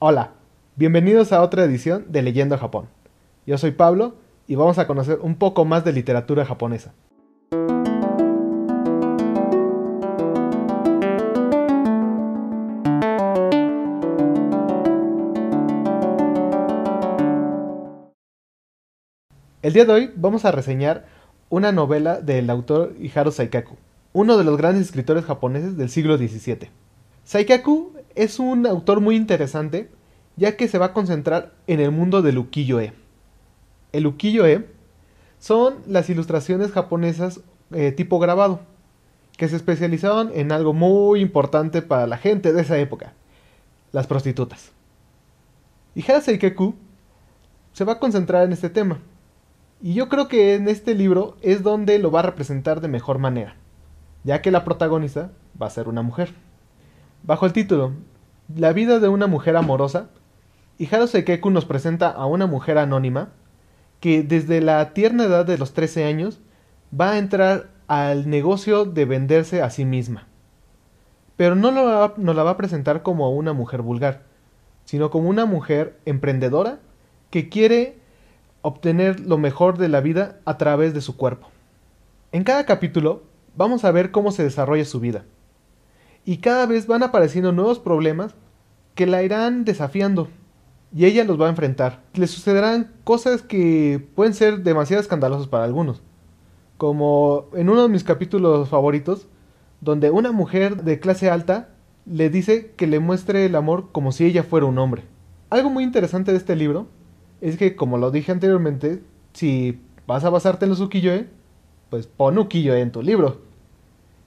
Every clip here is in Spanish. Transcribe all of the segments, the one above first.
Hola, bienvenidos a otra edición de Leyendo Japón. Yo soy Pablo y vamos a conocer un poco más de literatura japonesa. El día de hoy vamos a reseñar una novela del autor Iharu Saikaku, uno de los grandes escritores japoneses del siglo XVII. Saikaku es un autor muy interesante, ya que se va a concentrar en el mundo del ukiyo-e. El ukiyo-e son las ilustraciones japonesas eh, tipo grabado, que se especializaban en algo muy importante para la gente de esa época, las prostitutas. Y Haseikeku se va a concentrar en este tema, y yo creo que en este libro es donde lo va a representar de mejor manera, ya que la protagonista va a ser una mujer. Bajo el título La vida de una mujer amorosa, Ihara Sekeku nos presenta a una mujer anónima que desde la tierna edad de los 13 años va a entrar al negocio de venderse a sí misma. Pero no nos la va a presentar como una mujer vulgar, sino como una mujer emprendedora que quiere obtener lo mejor de la vida a través de su cuerpo. En cada capítulo vamos a ver cómo se desarrolla su vida y cada vez van apareciendo nuevos problemas que la irán desafiando y ella los va a enfrentar. Le sucederán cosas que pueden ser demasiado escandalosas para algunos, como en uno de mis capítulos favoritos, donde una mujer de clase alta le dice que le muestre el amor como si ella fuera un hombre. Algo muy interesante de este libro es que, como lo dije anteriormente, si vas a basarte en los ukiyo eh, pues pon ukiyo en tu libro.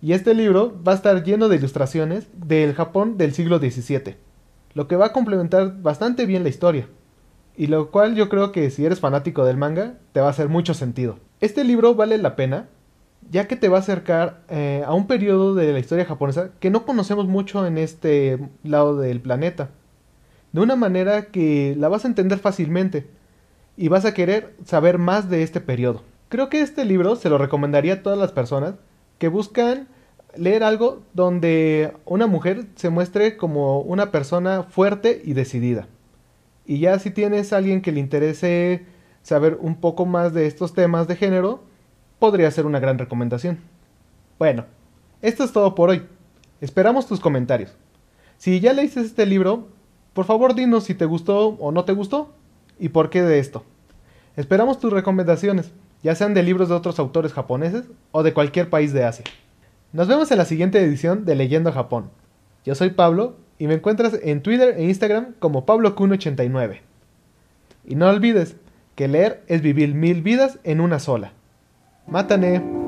Y este libro va a estar lleno de ilustraciones del Japón del siglo XVII, lo que va a complementar bastante bien la historia, y lo cual yo creo que si eres fanático del manga te va a hacer mucho sentido. Este libro vale la pena, ya que te va a acercar eh, a un periodo de la historia japonesa que no conocemos mucho en este lado del planeta, de una manera que la vas a entender fácilmente, y vas a querer saber más de este periodo. Creo que este libro se lo recomendaría a todas las personas que buscan leer algo donde una mujer se muestre como una persona fuerte y decidida. Y ya si tienes a alguien que le interese saber un poco más de estos temas de género, podría ser una gran recomendación. Bueno, esto es todo por hoy. Esperamos tus comentarios. Si ya leíste este libro, por favor dinos si te gustó o no te gustó y por qué de esto. Esperamos tus recomendaciones ya sean de libros de otros autores japoneses o de cualquier país de Asia. Nos vemos en la siguiente edición de Leyendo Japón. Yo soy Pablo y me encuentras en Twitter e Instagram como pablokun 89 Y no olvides que leer es vivir mil vidas en una sola. Mátane.